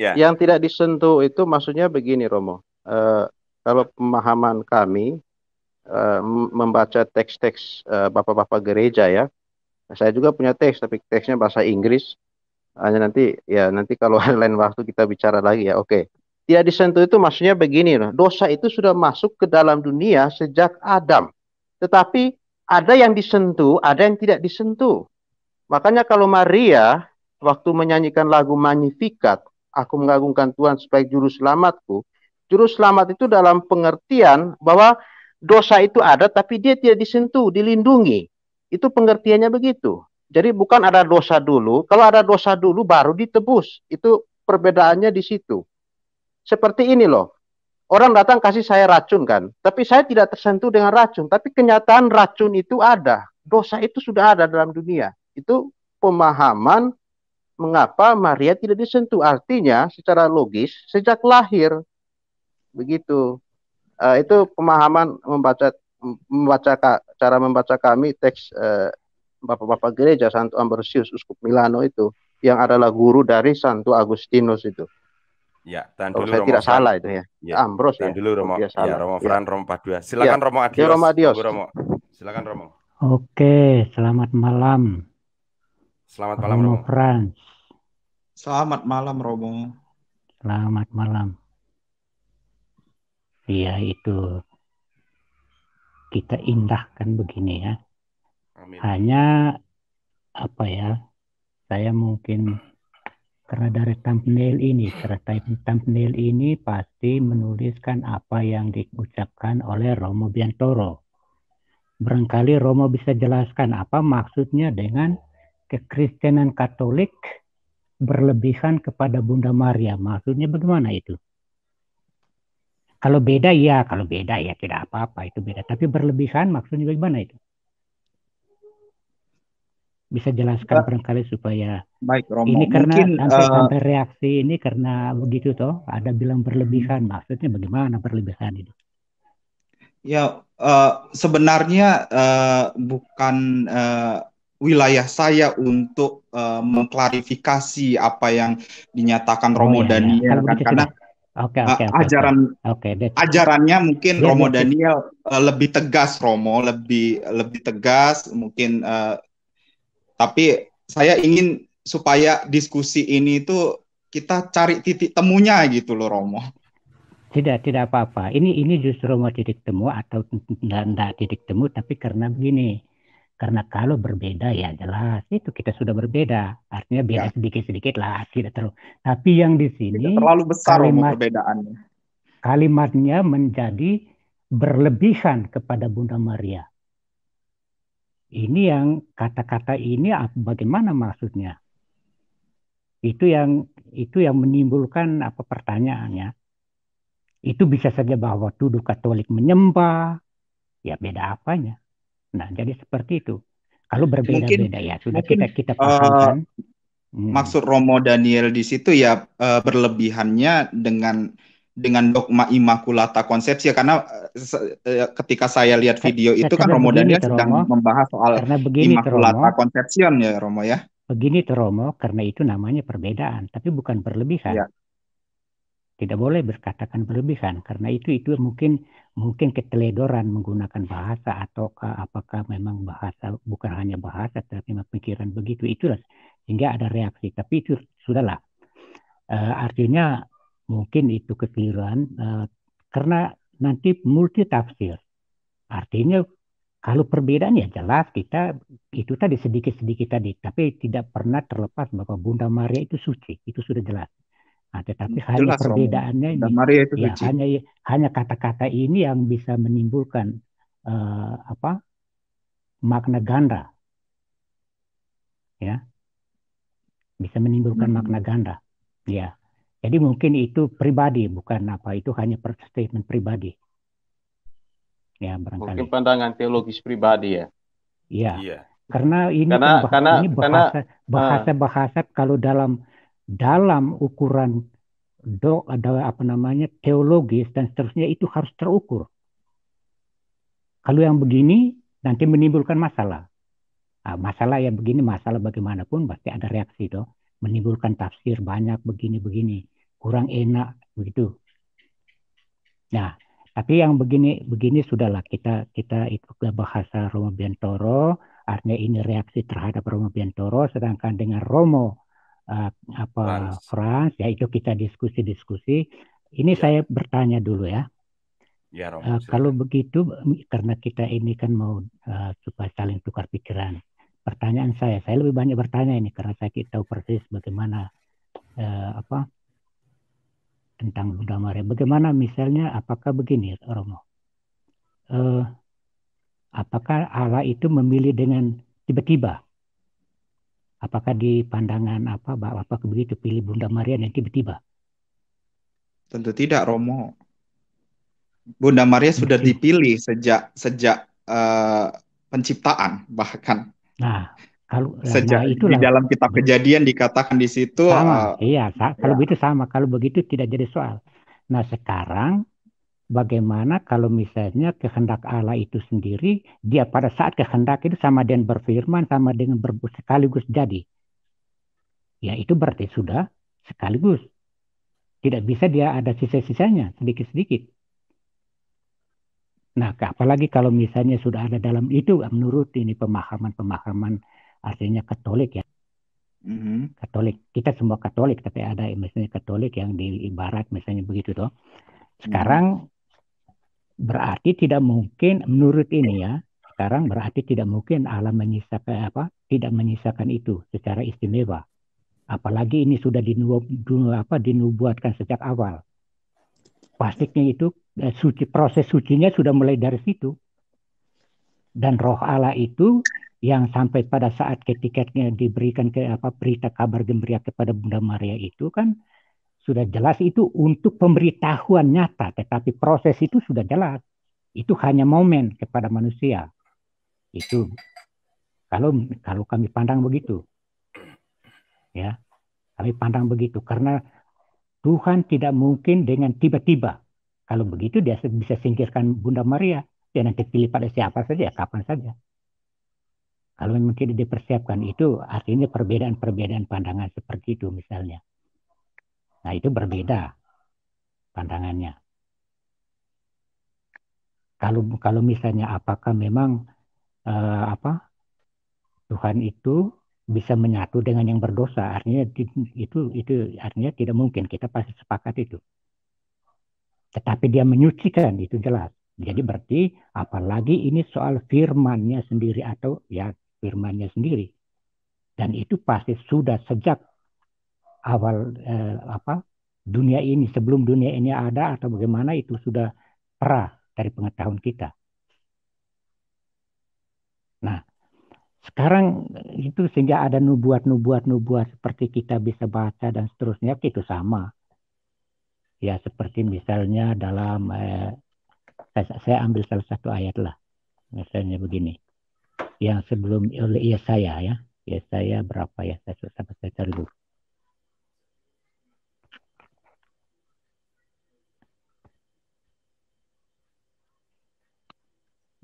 Yeah. Yang tidak disentuh itu maksudnya begini Romo. Uh, kalau pemahaman kami uh, membaca teks-teks bapak eh, bapak-bapak gereja ya. Saya juga punya teks tapi teksnya bahasa Inggris. Hanya nanti ya nanti kalau lain waktu kita bicara lagi ya. Oke. Okay. Tidak disentuh itu maksudnya begini loh. Dosa itu sudah masuk ke dalam dunia sejak Adam. Tetapi ada yang disentuh, ada yang tidak disentuh. Makanya kalau Maria waktu menyanyikan lagu Magnificat, aku mengagungkan Tuhan supaya juru selamatku. Juru selamat itu dalam pengertian bahwa dosa itu ada tapi dia tidak disentuh, dilindungi. Itu pengertiannya begitu. Jadi bukan ada dosa dulu, kalau ada dosa dulu baru ditebus. Itu perbedaannya di situ. Seperti ini loh. Orang datang kasih saya racun kan, tapi saya tidak tersentuh dengan racun, tapi kenyataan racun itu ada. Dosa itu sudah ada dalam dunia. Itu pemahaman mengapa Maria tidak disentuh. Artinya secara logis sejak lahir begitu. Uh, itu pemahaman membaca membaca cara membaca kami teks bapak eh, bapak-bapak gereja Santo Ambrosius Uskup Milano itu yang adalah guru dari Santo Agustinus itu. Ya, dan dulu saya Romo tidak Fran. salah itu ya. ya. Ambros dan ya. dulu Romo, ya, salah. Romo ya. Fran, ya. Romo Padua. Silakan ya. Romo Adios. Ya, Romo Adios. Romo. Silakan Romo. Oke, selamat malam. Selamat malam Romo Frans. Selamat malam Romo. Selamat malam. Iya itu kita indahkan begini ya. Amin. Hanya apa ya? Saya mungkin karena dari thumbnail ini, karena thumbnail ini pasti menuliskan apa yang diucapkan oleh Romo Biantoro. Barangkali Romo bisa jelaskan apa maksudnya dengan kekristenan Katolik berlebihan kepada Bunda Maria. Maksudnya bagaimana itu? Kalau beda ya, kalau beda ya tidak apa-apa itu beda. Tapi berlebihan maksudnya bagaimana itu? Bisa jelaskan barangkali supaya Baik, Romo. ini karena eh, sampai, uh... reaksi ini karena begitu toh ada bilang berlebihan maksudnya bagaimana berlebihan itu? Ya uh, sebenarnya uh, bukan wilayah saya untuk uh, mengklarifikasi apa yang dinyatakan Romo oh, Daniel iya. Kan karena okay, okay, uh, ajaran okay. Okay, ajarannya mungkin yeah, iya, Romo Daniel uh, eh, lebih tegas Romo lebih lebih tegas mungkin uh, tapi saya ingin supaya diskusi ini itu kita cari titik temunya gitu loh Romo. Tidak, tidak apa-apa. Ini ini justru mau titik temu atau tidak titik temu, tapi karena begini, karena kalau berbeda ya jelas itu kita sudah berbeda. Artinya ya. beda sedikit-sedikit lah, tidak terlalu. Tapi yang di sini tidak terlalu besar kalimat, perbedaannya. Kalimatnya menjadi berlebihan kepada Bunda Maria. Ini yang kata-kata ini bagaimana maksudnya? Itu yang itu yang menimbulkan apa pertanyaannya. Itu bisa saja bahwa tuduh Katolik menyembah, ya beda apanya. Nah, jadi seperti itu. Kalau berbeda-beda ya sudah mungkin, kita kita Uh, hmm. Maksud Romo Daniel di situ ya uh, berlebihannya dengan dengan dogma imakulata konsepsi ya karena uh, ketika saya lihat video itu kan Romo Daniel teromo, sedang membahas soal begini, imakulata konsepsi ya Romo ya. Begini teromo karena itu namanya perbedaan tapi bukan berlebihan. Ya. Tidak boleh berkatakan berlebihan karena itu itu mungkin mungkin keteledoran menggunakan bahasa atau apakah memang bahasa bukan hanya bahasa tapi pikiran begitu itulah sehingga ada reaksi tapi itu sudahlah uh, artinya mungkin itu kekeliruan uh, karena nanti multi tafsir artinya kalau perbedaan ya jelas kita itu tadi sedikit-sedikit tadi tapi tidak pernah terlepas bahwa Bunda Maria itu suci itu sudah jelas Nah, tetapi hmm, Jelas, hanya perbedaannya ini, Maria itu ya, hanya hanya kata-kata ini yang bisa menimbulkan uh, apa makna ganda, ya, bisa menimbulkan hmm. makna ganda, ya. Jadi mungkin itu pribadi, bukan apa itu hanya per statement pribadi, ya barangkali. Mungkin pandangan teologis pribadi ya. Iya. Ya. Karena ini karena, kan bahasa, karena, ini bahasa karena, bahasa, ah. bahasa uh, kalau dalam dalam ukuran do ada apa namanya teologis dan seterusnya itu harus terukur. Kalau yang begini nanti menimbulkan masalah. Nah, masalah yang begini masalah bagaimanapun pasti ada reaksi toh menimbulkan tafsir banyak begini-begini kurang enak begitu. Nah, tapi yang begini begini sudahlah kita kita itu ke bahasa Romo Bintoro artinya ini reaksi terhadap Romo Bintoro, sedangkan dengan Romo uh, apa France. France ya itu kita diskusi-diskusi. Ini ya. saya bertanya dulu ya. Ya, Rom, uh, kalau begitu karena kita ini kan mau uh, supaya saling tukar pikiran. Pertanyaan saya, saya lebih banyak bertanya ini karena saya tahu persis bagaimana uh, apa tentang Bunda Maria. Bagaimana misalnya apakah begini Romo? Uh, apakah Allah itu memilih dengan tiba-tiba? Apakah di pandangan apa Bapak begitu pilih Bunda Maria dan tiba-tiba? Tentu tidak, Romo. Bunda Maria sudah dipilih sejak sejak uh, penciptaan bahkan. Nah, kalau nah, nah, sejak nah, itulah. di dalam kitab nah. kejadian dikatakan di situ sama, uh, iya, kalau ya. begitu sama, kalau begitu tidak jadi soal. Nah, sekarang bagaimana kalau misalnya kehendak Allah itu sendiri dia pada saat kehendak itu sama dengan berfirman sama dengan ber, sekaligus jadi ya itu berarti sudah sekaligus tidak bisa dia ada sisa-sisanya sedikit-sedikit nah apalagi kalau misalnya sudah ada dalam itu menurut ini pemahaman-pemahaman artinya Katolik ya mm -hmm. Katolik kita semua Katolik tapi ada misalnya Katolik yang di Barat misalnya begitu toh sekarang mm-hmm berarti tidak mungkin menurut ini ya sekarang berarti tidak mungkin Allah menyisakan apa tidak menyisakan itu secara istimewa apalagi ini sudah dinubu, apa, dinubuatkan sejak awal pastinya itu eh, suci proses sucinya sudah mulai dari situ dan roh Allah itu yang sampai pada saat ketika diberikan ke apa berita kabar gembira kepada Bunda Maria itu kan sudah jelas itu untuk pemberitahuan nyata, tetapi proses itu sudah jelas. Itu hanya momen kepada manusia. Itu kalau kalau kami pandang begitu. Ya. Kami pandang begitu karena Tuhan tidak mungkin dengan tiba-tiba. Kalau begitu dia bisa singkirkan Bunda Maria. Dia nanti pilih pada siapa saja, kapan saja. Kalau mungkin tidak dipersiapkan itu artinya perbedaan-perbedaan pandangan seperti itu misalnya. Nah itu berbeda pandangannya. Kalau kalau misalnya apakah memang eh, apa Tuhan itu bisa menyatu dengan yang berdosa artinya itu itu artinya tidak mungkin kita pasti sepakat itu tetapi dia menyucikan itu jelas jadi hmm. berarti apalagi ini soal firmannya sendiri atau ya firmannya sendiri dan itu pasti sudah sejak awal eh, apa dunia ini sebelum dunia ini ada atau bagaimana itu sudah pra dari pengetahuan kita. Nah, sekarang itu sehingga ada nubuat-nubuat-nubuat seperti kita bisa baca dan seterusnya itu sama. Ya seperti misalnya dalam eh, saya, ambil salah satu ayat lah. Misalnya begini. Yang sebelum oleh Yesaya ya. Yesaya berapa ya? Saya sampai saya cari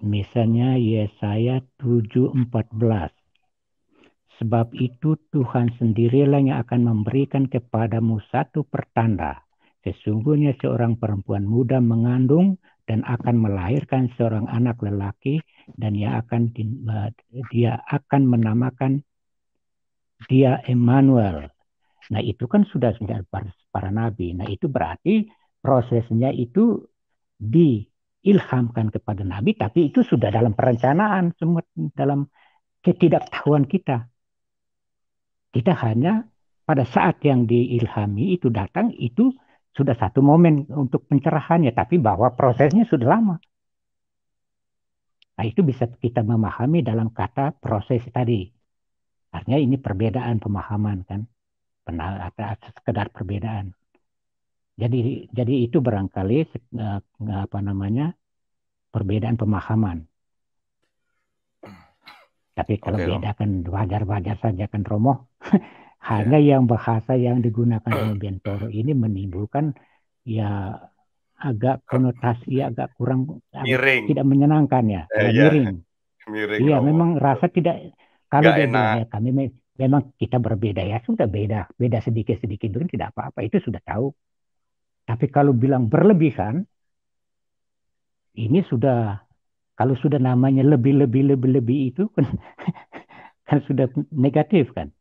Misalnya Yesaya 7:14. Sebab itu Tuhan sendirilah yang akan memberikan kepadamu satu pertanda. Sesungguhnya seorang perempuan muda mengandung dan akan melahirkan seorang anak lelaki dan ia akan dia akan menamakan dia Emmanuel. Nah itu kan sudah para nabi. Nah itu berarti prosesnya itu di ilhamkan kepada Nabi, tapi itu sudah dalam perencanaan, semua dalam ketidaktahuan kita. Kita hanya pada saat yang diilhami itu datang, itu sudah satu momen untuk pencerahannya, tapi bahwa prosesnya sudah lama. Nah, itu bisa kita memahami dalam kata proses tadi. Artinya ini perbedaan pemahaman kan, atau sekedar perbedaan. Jadi jadi itu barangkali eh, apa namanya perbedaan pemahaman. Tapi kalau okay, beda kan wajar-wajar saja kan Romo. Hanya yeah. yang bahasa yang digunakan oleh Bentoro ini menimbulkan ya agak konotasi agak kurang miring. tidak menyenangkan ya, eh, ya miring. Miring. Iya, memang rasa tidak kalau ya, kami memang kita berbeda ya sudah beda, beda sedikit-sedikit itu -sedikit, tidak apa-apa itu sudah tahu. Tapi kalau bilang berlebihan, ini sudah kalau sudah namanya lebih lebih lebih lebih itu kan, kan sudah negatif kan.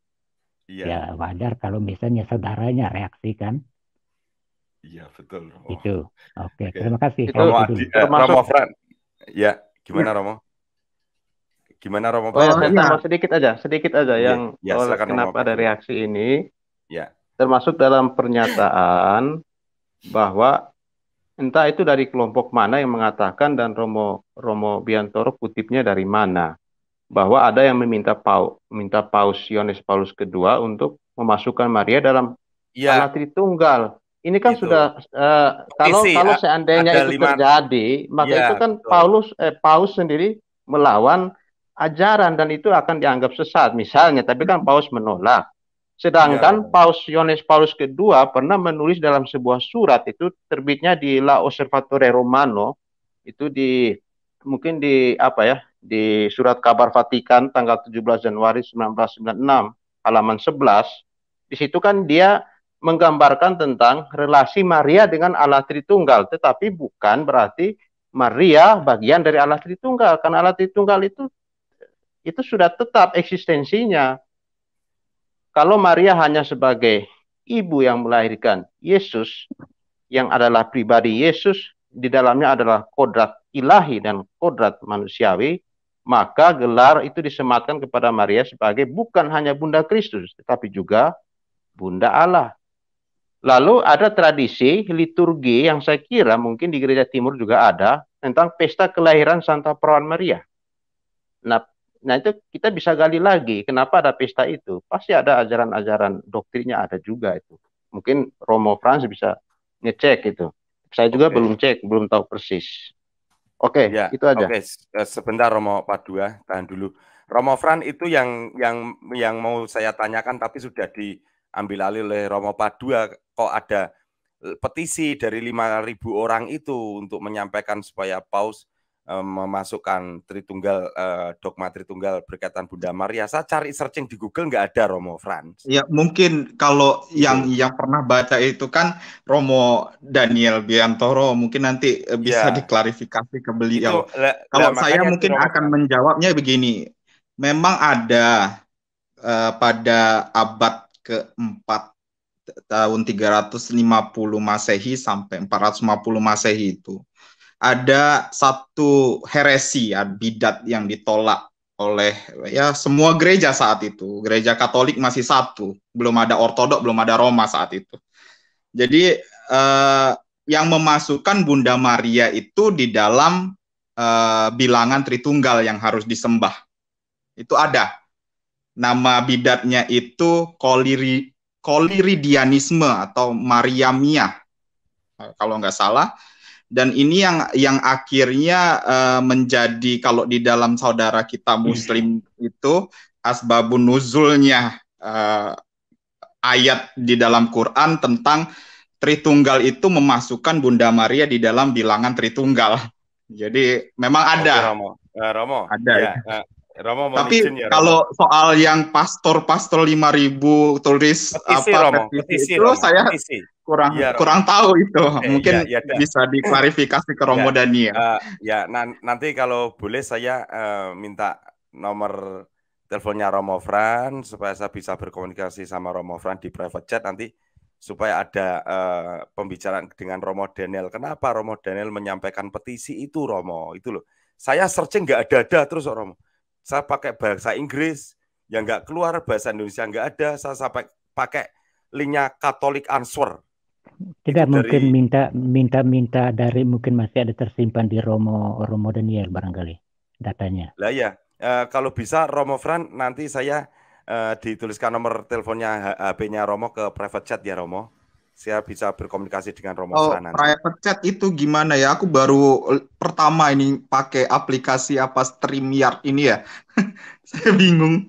Iya. Ya wajar kalau misalnya saudaranya reaksi kan. Iya betul. Romo. Itu. Oke, Oke. terima kasih. Itu, Romo, Adi, eh, Romo Fran. Ya, gimana Romo? Gimana Romo? Oh, saya tambah sedikit aja, sedikit aja ya, yang ya, kenapa Romo. ada reaksi ini. Ya. Termasuk dalam pernyataan bahwa entah itu dari kelompok mana yang mengatakan dan Romo Romo Biantoro kutipnya dari mana bahwa ada yang meminta pau minta paus Yohanes Paulus kedua untuk memasukkan Maria dalam ya. anak Tritunggal. Ini kan itu. sudah eh, kalau Isi, kalau seandainya itu lima. terjadi, maka ya, itu kan betul. Paulus eh, Paus sendiri melawan ajaran dan itu akan dianggap sesat misalnya, tapi kan hmm. Paus menolak. Sedangkan ya. Paus Yohanes Paulus kedua pernah menulis dalam sebuah surat itu terbitnya di La Osservatore Romano itu di mungkin di apa ya di surat kabar Vatikan tanggal 17 Januari 1996 halaman 11 di situ kan dia menggambarkan tentang relasi Maria dengan Allah Tritunggal tetapi bukan berarti Maria bagian dari Allah Tritunggal karena Allah Tritunggal itu itu sudah tetap eksistensinya kalau Maria hanya sebagai ibu yang melahirkan Yesus, yang adalah pribadi Yesus, di dalamnya adalah kodrat ilahi dan kodrat manusiawi, maka gelar itu disematkan kepada Maria sebagai bukan hanya Bunda Kristus, tetapi juga Bunda Allah. Lalu ada tradisi liturgi yang saya kira mungkin di gereja timur juga ada tentang pesta kelahiran Santa Perawan Maria. Nah, Nah itu kita bisa gali lagi kenapa ada pesta itu. Pasti ada ajaran-ajaran doktrinnya ada juga itu. Mungkin Romo Franz bisa ngecek itu. Saya juga okay. belum cek, belum tahu persis. Oke, okay, ya, itu aja. Oke, okay. Eh, sebentar Romo Padua, tahan dulu. Romo Fran itu yang yang yang mau saya tanyakan tapi sudah diambil alih oleh Romo Padua kok ada eh, petisi dari 5.000 orang itu untuk menyampaikan supaya paus Eh, memasukkan Tritunggal eh, dogma Tritunggal berkaitan Bunda Maria. Saya cari searching di Google nggak ada Romo Franz. Ya mungkin kalau yang gitu. yang pernah baca itu kan Romo Daniel Biantoro mungkin nanti eh, bisa ya. diklarifikasi ke beliau. kalau le, saya mungkin Romo... akan menjawabnya begini. Memang ada uh, pada abad keempat tahun 350 Masehi sampai 450 Masehi itu ada satu heresi ya bidat yang ditolak oleh ya semua gereja saat itu. Gereja Katolik masih satu, belum ada Ortodok, belum ada Roma saat itu. Jadi eh, yang memasukkan Bunda Maria itu di dalam eh, bilangan Tritunggal yang harus disembah. Itu ada. Nama bidatnya itu koliri koliridianisme atau Mariamia. Kalau nggak salah, dan ini yang yang akhirnya uh, menjadi kalau di dalam saudara kita hmm. muslim hmm. itu asbabun nuzulnya uh, ayat di dalam Quran tentang Tritunggal itu memasukkan Bunda Maria di dalam bilangan Tritunggal. Jadi memang ada. Oke, Romo. Uh, Romo. Ada ya. ya. Uh, Romo mau Tapi ya, kalau soal yang pastor-pastor lima ribu tulis petisi, apa Romo. Petisi, itu Romo. saya petisi. kurang ya, kurang tahu itu. Eh, iya, Mungkin ya, ya, bisa diklarifikasi ke Romo iya. ya, Dania. Uh, ya, nanti kalau boleh saya uh, minta nomor teleponnya Romo Fran supaya saya bisa berkomunikasi sama Romo Fran di private chat nanti supaya ada uh, pembicaraan dengan Romo Daniel. Kenapa Romo Daniel menyampaikan petisi itu Romo? Itu loh. Saya searching nggak ada-ada terus Romo saya pakai bahasa Inggris, yang nggak keluar bahasa Indonesia nggak ada, saya, sampai pakai linknya Katolik Answer. Tidak itu mungkin dari, minta minta minta dari mungkin masih ada tersimpan di Romo Romo Daniel barangkali datanya. Lah ya, e, kalau bisa Romo Fran nanti saya e, dituliskan nomor teleponnya HP-nya Romo ke private chat ya Romo saya bisa berkomunikasi dengan Romo oh, Sanan. private chat itu gimana ya? Aku baru eh, pertama ini pakai aplikasi apa StreamYard ini ya. saya bingung.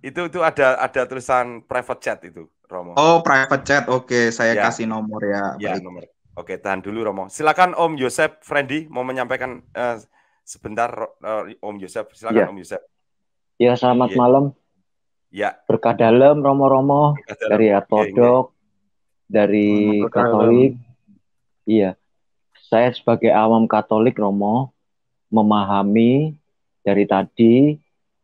Itu itu ada ada tulisan private chat itu, Romo. Oh, private chat. Oke, saya ya. kasih nomor ya. Ya, nomor. Oke, tahan dulu Romo. Silakan Om Yosep Friendly mau menyampaikan uh, sebentar uh, Om Yosep. Silakan ya. Om Yosep. Ya, selamat ya. malam. Ya. Berkah dalam romo-romo dari Ortodok, ya, ya. dari Katolik. Iya. Saya sebagai awam Katolik romo memahami dari tadi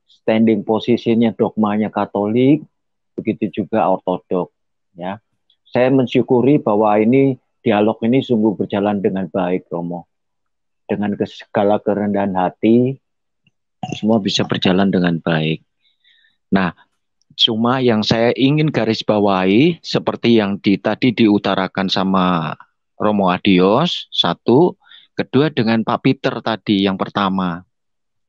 standing posisinya dogmanya Katolik, begitu juga Ortodok, ya. Saya mensyukuri bahwa ini dialog ini sungguh berjalan dengan baik Romo. Dengan segala kerendahan hati semua bisa berjalan dengan baik. Nah, Cuma yang saya ingin garis bawahi seperti yang di, tadi diutarakan sama Romo Adios satu, kedua dengan Pak Peter tadi yang pertama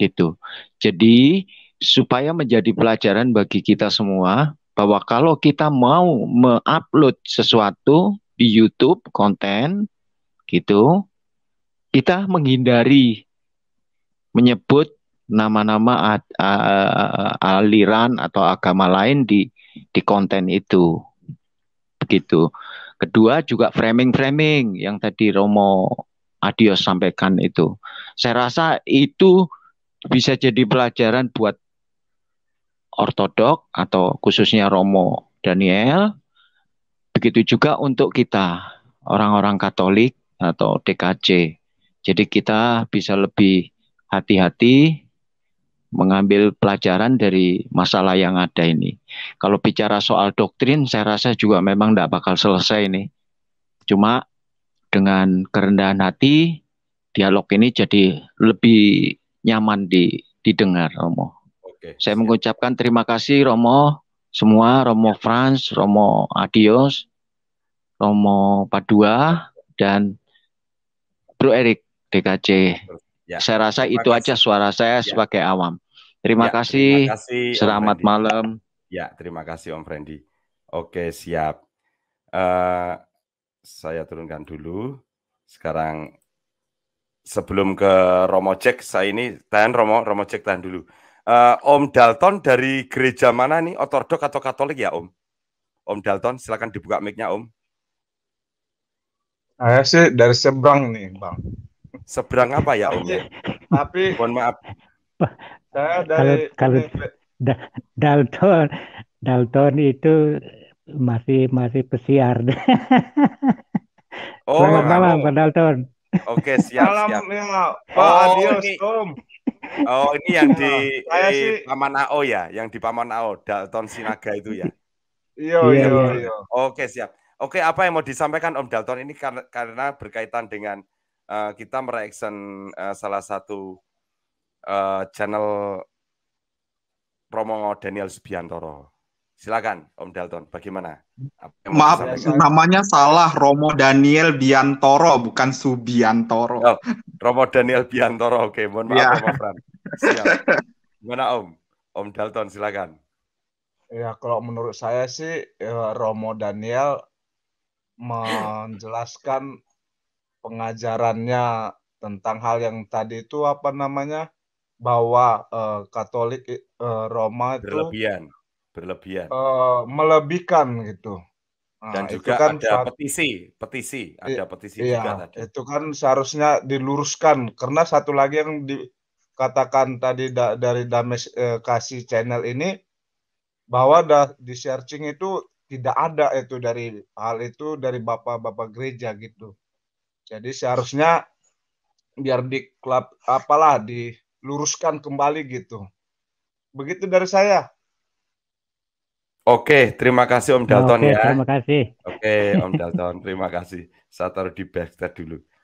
gitu. Jadi supaya menjadi pelajaran bagi kita semua bahwa kalau kita mau mengupload sesuatu di YouTube konten gitu, kita menghindari menyebut nama-nama aliran atau agama lain di di konten itu. Begitu. Kedua juga framing-framing yang tadi Romo Adios sampaikan itu. Saya rasa itu bisa jadi pelajaran buat ortodok atau khususnya Romo Daniel. Begitu juga untuk kita orang-orang Katolik atau DKC. Jadi kita bisa lebih hati-hati mengambil pelajaran dari masalah yang ada ini. Kalau bicara soal doktrin, saya rasa juga memang tidak bakal selesai ini. Cuma dengan kerendahan hati, dialog ini jadi lebih nyaman di, didengar, Romo. Oke. Saya mengucapkan terima kasih, Romo, semua, Romo ya. Frans, Romo Adios, Romo Padua, dan Bro Erik DKC. Ya. Saya rasa itu aja suara saya ya. sebagai awam. Terima, ya, kasih. terima kasih. Selamat malam. Ya, terima kasih Om Fendi. Oke, siap. Uh, saya turunkan dulu. Sekarang sebelum ke Romo Cek, saya ini tahan Romo, Romo Cek tahan dulu. Uh, Om Dalton dari gereja mana nih? Ortodok atau Katolik ya, Om? Om Dalton, silakan dibuka micnya Om. Saya sih dari seberang nih, Bang. Seberang apa ya, Om? Tapi, tapi mohon maaf. Nah, kalau, kalau Dalton Dalton itu masih masih pesiar. oh, Selamat malam Pak Dalton. Oke, siap Salam, siap. Oh, Pak oh, Adios, ini. Oh, ini yang di, nah, Paman AO ya, yang di Paman AO Dalton Sinaga itu ya. Iya iya, iya, iya, iya. Oke, siap. Oke, apa yang mau disampaikan Om Dalton ini karena, karena berkaitan dengan uh, kita mereaction uh, eh, salah satu uh, channel promo Daniel Subiantoro. Silakan Om Dalton, bagaimana? Maaf, namanya salah Romo Daniel Biantoro bukan Subiantoro. Oh, Romo Daniel Biantoro. Oke, mohon maaf ya. Romo Fran. Gimana Om? Om Dalton silakan. Ya, kalau menurut saya sih ya, Romo Daniel menjelaskan pengajarannya tentang hal yang tadi itu apa namanya? bahwa uh, eh, Katolik uh, Roma itu berlebihan, berlebihan, uh, melebihkan gitu. Nah, Dan juga itu kan ada saat, petisi, petisi, ada iya, petisi iya, juga tadi. Itu kan seharusnya diluruskan karena satu lagi yang dikatakan tadi da, dari Dames eh, kasih channel ini bahwa da, di searching itu tidak ada itu dari hal itu dari bapak-bapak gereja gitu. Jadi seharusnya biar di klub apalah di luruskan kembali gitu. Begitu dari saya. Oke, terima kasih Om Dalton Oke, ya. Terima kasih. Oke, Om Dalton, terima kasih. Saya taruh di backstage dulu.